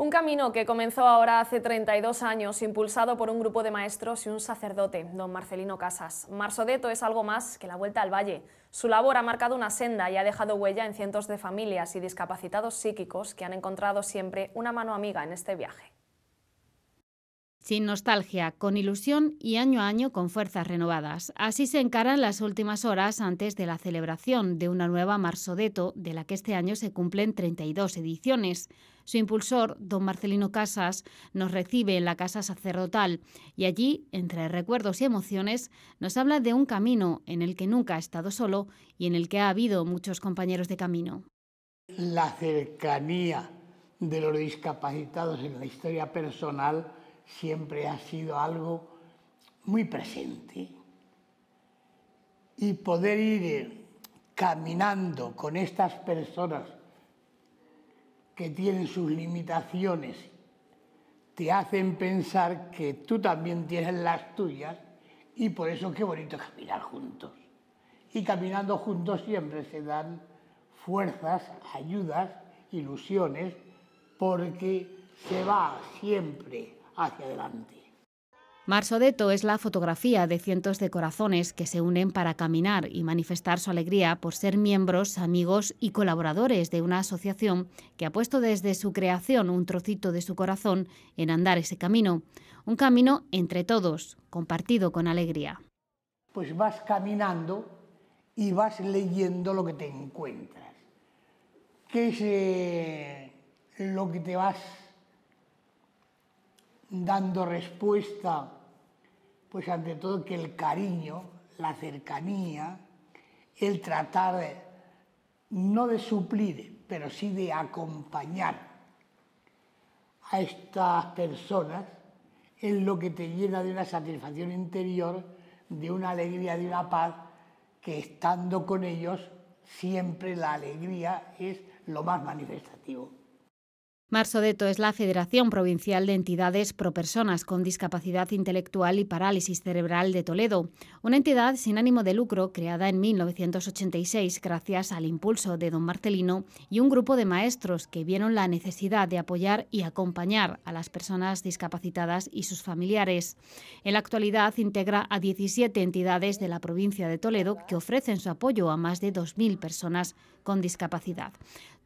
Un camino que comenzó ahora hace 32 años, impulsado por un grupo de maestros y un sacerdote, don Marcelino Casas. Marsodeto es algo más que la vuelta al valle. Su labor ha marcado una senda y ha dejado huella en cientos de familias y discapacitados psíquicos que han encontrado siempre una mano amiga en este viaje sin nostalgia, con ilusión y año a año con fuerzas renovadas. Así se encaran las últimas horas antes de la celebración de una nueva Marsodeto, de la que este año se cumplen 32 ediciones. Su impulsor, don Marcelino Casas, nos recibe en la casa sacerdotal y allí, entre recuerdos y emociones, nos habla de un camino en el que nunca ha estado solo y en el que ha habido muchos compañeros de camino. La cercanía de los discapacitados en la historia personal siempre ha sido algo muy presente. Y poder ir eh, caminando con estas personas que tienen sus limitaciones, te hacen pensar que tú también tienes las tuyas y por eso qué bonito caminar juntos. Y caminando juntos siempre se dan fuerzas, ayudas, ilusiones, porque se va siempre hacia adelante. Marsodeto es la fotografía de cientos de corazones que se unen para caminar y manifestar su alegría por ser miembros, amigos y colaboradores de una asociación que ha puesto desde su creación un trocito de su corazón en andar ese camino, un camino entre todos, compartido con alegría. Pues vas caminando y vas leyendo lo que te encuentras. ¿Qué es eh, lo que te vas dando respuesta, pues ante todo que el cariño, la cercanía, el tratar no de suplir, pero sí de acompañar a estas personas es lo que te llena de una satisfacción interior, de una alegría, de una paz, que estando con ellos siempre la alegría es lo más manifestativo. Marsodeto es la Federación Provincial de Entidades Pro Personas con Discapacidad Intelectual y Parálisis Cerebral de Toledo, una entidad sin ánimo de lucro creada en 1986 gracias al impulso de don Marcelino y un grupo de maestros que vieron la necesidad de apoyar y acompañar a las personas discapacitadas y sus familiares. En la actualidad integra a 17 entidades de la provincia de Toledo que ofrecen su apoyo a más de 2.000 personas con discapacidad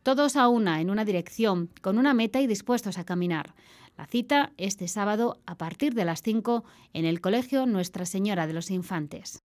todos a una en una dirección, con una meta y dispuestos a caminar. La cita este sábado a partir de las 5 en el Colegio Nuestra Señora de los Infantes.